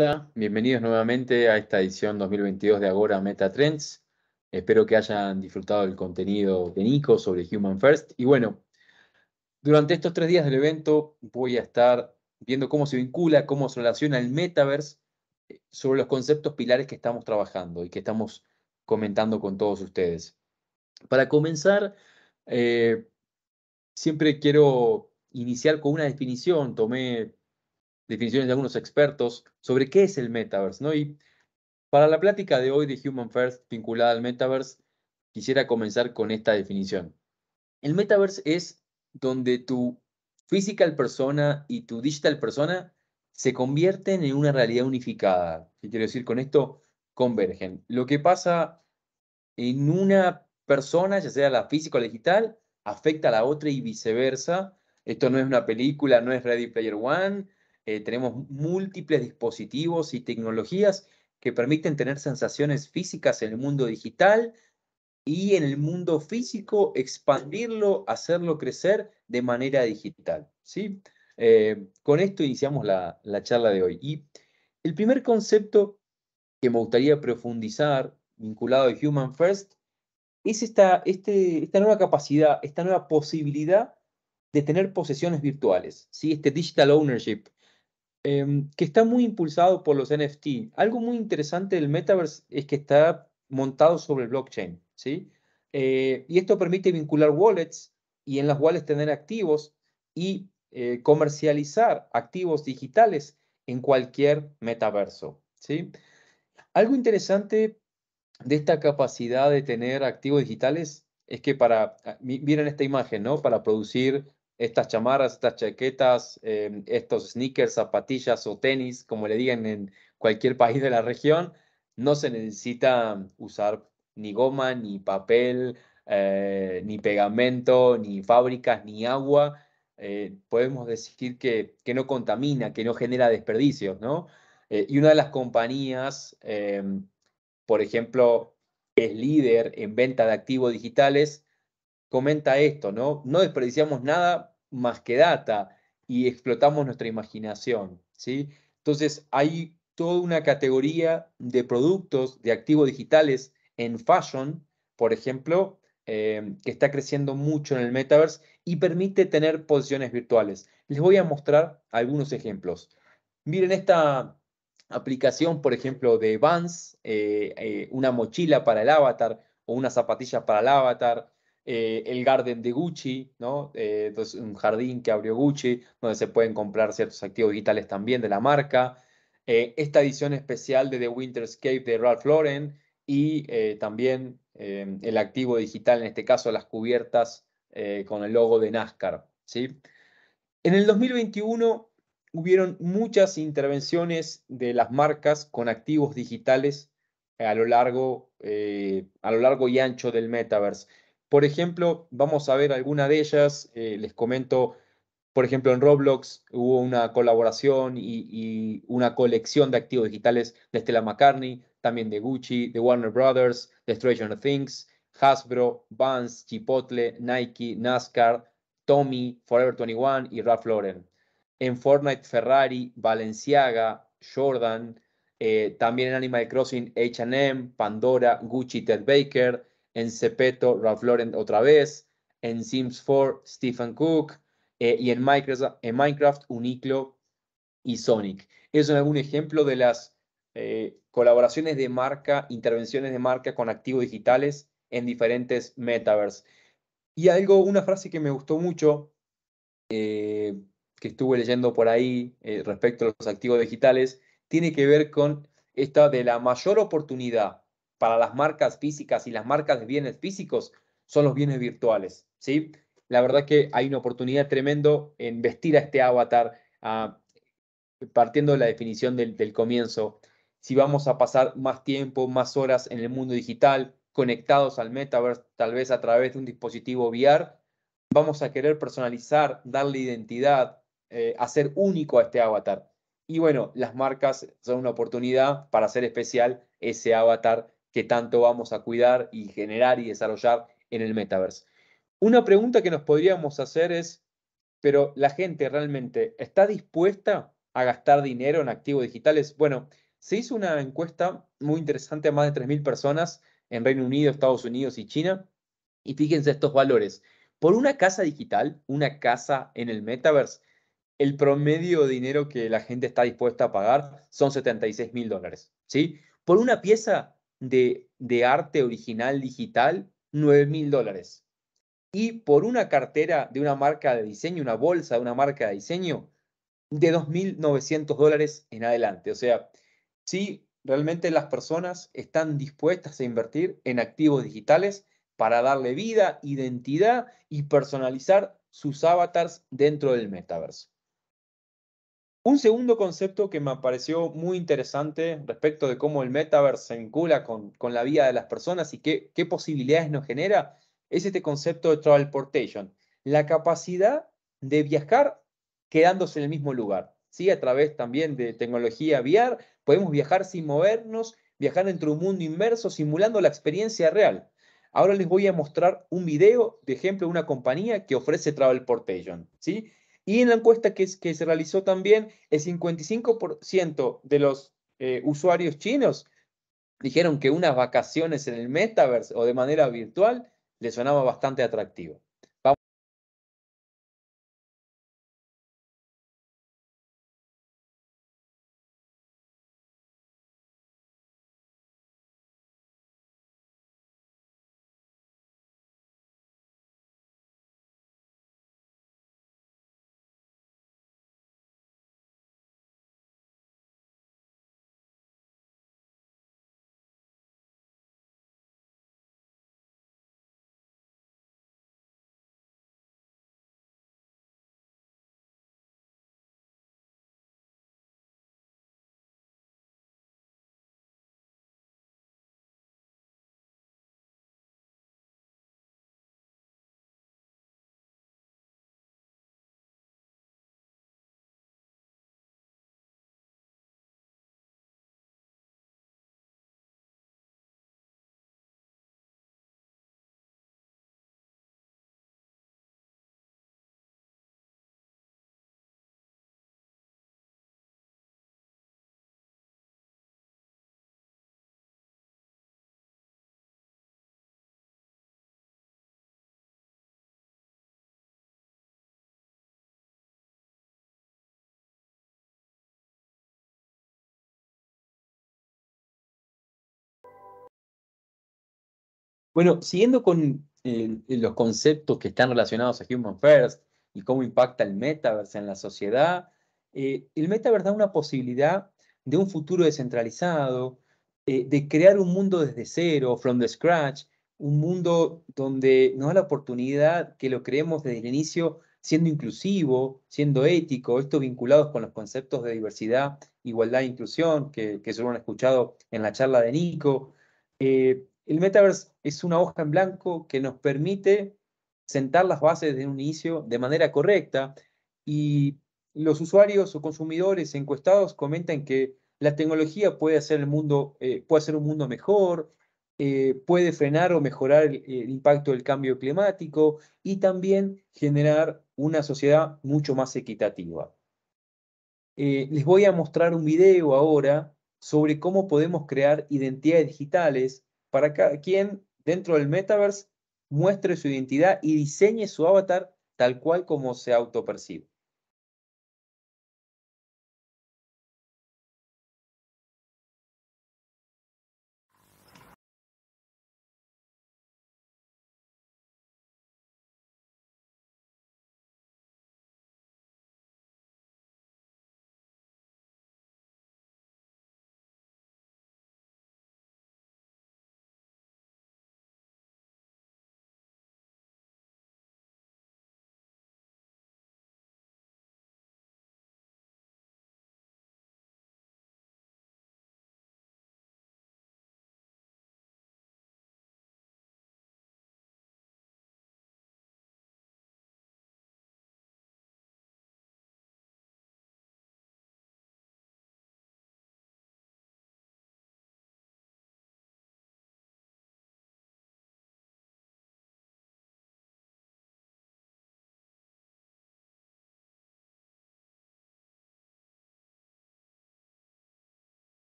Hola, bienvenidos nuevamente a esta edición 2022 de Agora Meta Trends. Espero que hayan disfrutado el contenido de Nico sobre Human First. Y bueno, durante estos tres días del evento voy a estar viendo cómo se vincula, cómo se relaciona el metaverse eh, sobre los conceptos pilares que estamos trabajando y que estamos comentando con todos ustedes. Para comenzar, eh, siempre quiero iniciar con una definición. Tomé definiciones de algunos expertos sobre qué es el metaverse, ¿no? Y para la plática de hoy de Human First vinculada al metaverse, quisiera comenzar con esta definición. El metaverse es donde tu physical persona y tu digital persona se convierten en una realidad unificada. ¿Qué quiero decir con esto? Convergen. Lo que pasa en una persona, ya sea la física o la digital, afecta a la otra y viceversa. Esto no es una película, no es Ready Player One, eh, tenemos múltiples dispositivos y tecnologías que permiten tener sensaciones físicas en el mundo digital y en el mundo físico expandirlo, hacerlo crecer de manera digital. ¿sí? Eh, con esto iniciamos la, charla de hoy. Y el primer concepto que me gustaría profundizar, vinculado a Human First, es esta, este, esta nueva capacidad, esta nueva posibilidad de tener posesiones virtuales, ¿sí? este digital ownership Em, que está muy impulsado por los NFT. Algo muy interesante del metaverse es que está montado sobre el blockchain, ¿sí? Eh, y esto permite vincular wallets y en las wallets tener activos y eh, comercializar activos digitales en cualquier metaverso, ¿sí? Algo interesante de esta capacidad de tener activos digitales es que para, ah, miren esta imagen, ¿no? Para producir estas chamarras, estas chaquetas, em, estos sneakers, zapatillas o tenis, como le digan en cualquier país de la región, no se necesita usar ni goma, ni papel, eh, ni pegamento, ni fábricas, ni agua. Eh, podemos decir que, no contamina, que no genera desperdicios, ¿no? Eh, y una de las compañías, em, por ejemplo, es líder en venta de activos digitales, comenta esto, ¿no? No desperdiciamos nada más que data y explotamos nuestra imaginación, ¿sí? Entonces hay toda una categoría de productos, de activos digitales en fashion, por ejemplo, eh, que está creciendo mucho en el metaverse y permite tener posiciones virtuales. Les voy a mostrar algunos ejemplos. Miren esta aplicación, por ejemplo, de Vans, eh, eh, una mochila para el avatar o una zapatilla para el avatar, eh, el Garden de Gucci, ¿no? Eh, un jardín que abrió Gucci, donde se pueden comprar ciertos activos digitales también de la marca. Eh, esta edición especial de The Winterscape de Ralph Lauren y también el activo digital, en este caso las cubiertas con el logo de NASCAR. ¿sí? En el 2021 hubieron muchas intervenciones de las marcas con activos digitales a lo largo, a lo largo y ancho del metaverse. Por ejemplo, vamos a ver alguna de ellas. Eh, les comento, por ejemplo, en Roblox hubo una colaboración y, una colección de activos digitales de Stella McCartney, también de Gucci, de Warner Brothers, de Stranger Things, Hasbro, Vans, Chipotle, Nike, NASCAR, Tommy, Forever 21 y Ralph Lauren. En Fortnite, Ferrari, Balenciaga, Jordan, eh, también en Animal Crossing, HM, Pandora, Gucci, Ted Baker, en Cepeto, Ralph Lauren otra vez, en Sims 4, Stephen Cook, eh, y en Minecraft, en Uniclo y Sonic. Eso es algún ejemplo de las eh, colaboraciones de marca, intervenciones de marca con activos digitales en diferentes metavers. Y algo, una frase que me gustó mucho, eh, que estuve leyendo por ahí respecto a los activos digitales, tiene que ver con esta de la mayor oportunidad para las marcas físicas y las marcas de bienes físicos son los bienes virtuales, ¿sí? La verdad que hay una oportunidad tremendo en vestir a este avatar, ah, partiendo de la definición del, comienzo. Si vamos a pasar más tiempo, más horas en el mundo digital, conectados al metaverse, tal vez a través de un dispositivo VR, vamos a querer personalizar, darle identidad, eh, hacer único a este avatar. Y bueno, las marcas son una oportunidad para hacer especial ese avatar que tanto vamos a cuidar y generar y desarrollar en el metaverso. Una pregunta que nos podríamos hacer es, pero la gente realmente está dispuesta a gastar dinero en activos digitales? Bueno, se hizo una encuesta muy interesante a más de 3.000 personas en Reino Unido, Estados Unidos y China, y fíjense estos valores. Por una casa digital, una casa en el metaverse, el promedio de dinero que la gente está dispuesta a pagar son 76 mil dólares. ¿sí? Por una pieza de, arte original digital, 9 mil dólares. Y por una cartera de una marca de diseño, una bolsa de una marca de diseño, de 2.900 dólares en adelante. O sea, si realmente las personas están dispuestas a invertir en activos digitales para darle vida, identidad y personalizar sus avatars dentro del metaverso. Un segundo concepto que me pareció muy interesante respecto de cómo el metaverso se vincula con, la vida de las personas y qué, posibilidades nos genera es este concepto de travelportation, la capacidad de viajar quedándose en el mismo lugar. ¿sí? A través también de tecnología VR, podemos viajar sin movernos, viajar entre un mundo inmerso, simulando la experiencia real. Ahora les voy a mostrar un video de ejemplo de una compañía que ofrece Travelportation. ¿sí? Y en la encuesta que, se realizó también, el 55% de los eh, usuarios chinos dijeron que unas vacaciones en el metaverse o de manera virtual les sonaba bastante atractivo. Bueno, siguiendo con eh, los conceptos que están relacionados a Human First y cómo impacta el metaverso en la sociedad, eh, el metaverso da una posibilidad de un futuro descentralizado, eh, de crear un mundo desde cero, from the scratch, un mundo donde nos da la oportunidad que lo creemos desde el inicio siendo inclusivo, siendo ético, esto vinculado con los conceptos de diversidad, igualdad e inclusión que, que se han escuchado en la charla de Nico. El metaverse es una hoja en blanco que nos permite sentar las bases de un inicio de manera correcta y los usuarios o consumidores encuestados comentan que la tecnología puede hacer, el mundo, eh, puede hacer un mundo mejor, eh, puede frenar o mejorar el, impacto del cambio climático y también generar una sociedad mucho más equitativa. Eh, les voy a mostrar un video ahora sobre cómo podemos crear identidades digitales para cada quien dentro del metaverse muestre su identidad y diseñe su avatar tal cual como se autopercibe.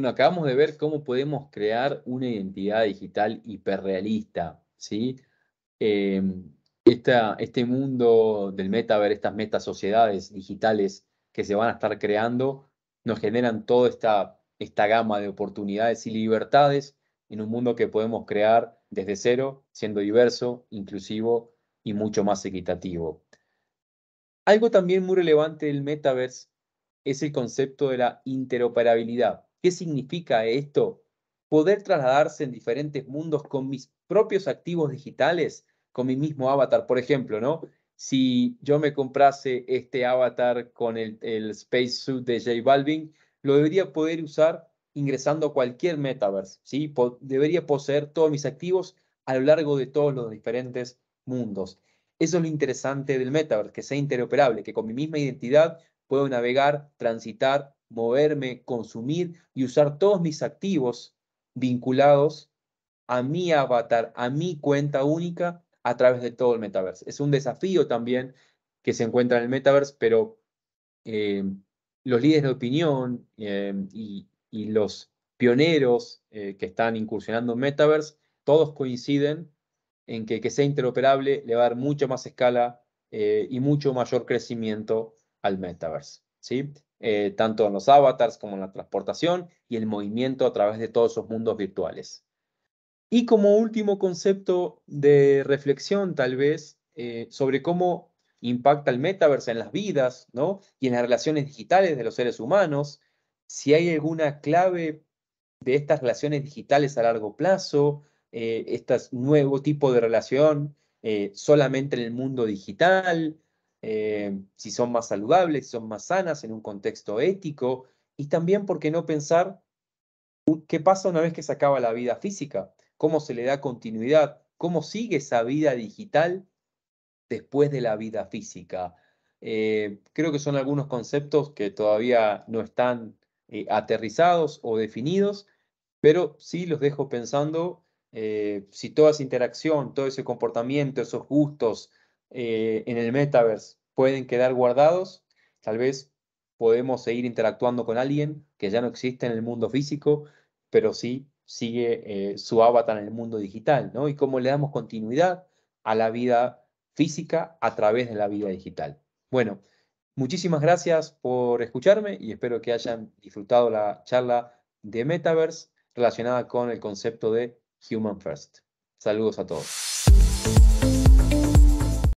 Bueno, acabamos de ver cómo podemos crear una identidad digital hiperrealista, em, este mundo del metaverse, estas metasociedades digitales que se van a estar creando, nos generan toda esta, esta gama de oportunidades y libertades en un mundo que podemos crear desde cero, siendo diverso, inclusivo y mucho más equitativo. Algo también muy relevante del metaverse es el concepto de la interoperabilidad. ¿Qué significa esto? Poder trasladarse en diferentes mundos con mis propios activos digitales, con mi mismo avatar, por ejemplo, ¿no? Si yo me comprase este avatar con el, space spacesuit de J Balvin, lo debería poder usar ingresando a cualquier metaverse, ¿sí? debería poseer todos mis activos a lo largo de todos los diferentes mundos. Eso es lo interesante del metaverse, que sea interoperable, que con mi misma identidad puedo navegar, transitar moverme, consumir y usar todos mis activos vinculados a mi avatar, a mi cuenta única a través de todo el metaverso. Es un desafío también que se encuentra en el metaverso, pero eh, los líderes de opinión eh, y, los pioneros eh, que están incursionando en metaverse, todos coinciden en que que sea interoperable le va a dar mucha más escala y mucho mayor crecimiento al metaverse. ¿sí? Eh, tanto en los avatars como en la transportación y el movimiento a través de todos esos mundos virtuales. Y como último concepto de reflexión, tal vez, eh, sobre cómo impacta el metaverso en las vidas y en las relaciones digitales de los seres humanos, si hay alguna clave de estas relaciones digitales a largo plazo, eh, este nuevo tipo de relación solamente en el mundo digital, eh, si son más saludables, si son más sanas en un contexto ético y también, ¿por qué no pensar qué pasa una vez que se acaba la vida física? ¿Cómo se le da continuidad? ¿Cómo sigue esa vida digital después de la vida física? Eh, creo que son algunos conceptos que todavía no están eh, aterrizados o definidos, pero sí los dejo pensando si toda esa interacción, todo ese comportamiento, esos gustos, eh, en el metaverse pueden quedar guardados, tal vez podemos seguir interactuando con alguien que ya no existe en el mundo físico, pero sí sigue eh, su avatar en el mundo digital, ¿no? Y cómo le damos continuidad a la vida física a través de la vida digital. Bueno, muchísimas gracias por escucharme y espero que hayan disfrutado la charla de Metaverse relacionada con el concepto de Human First. Saludos a todos.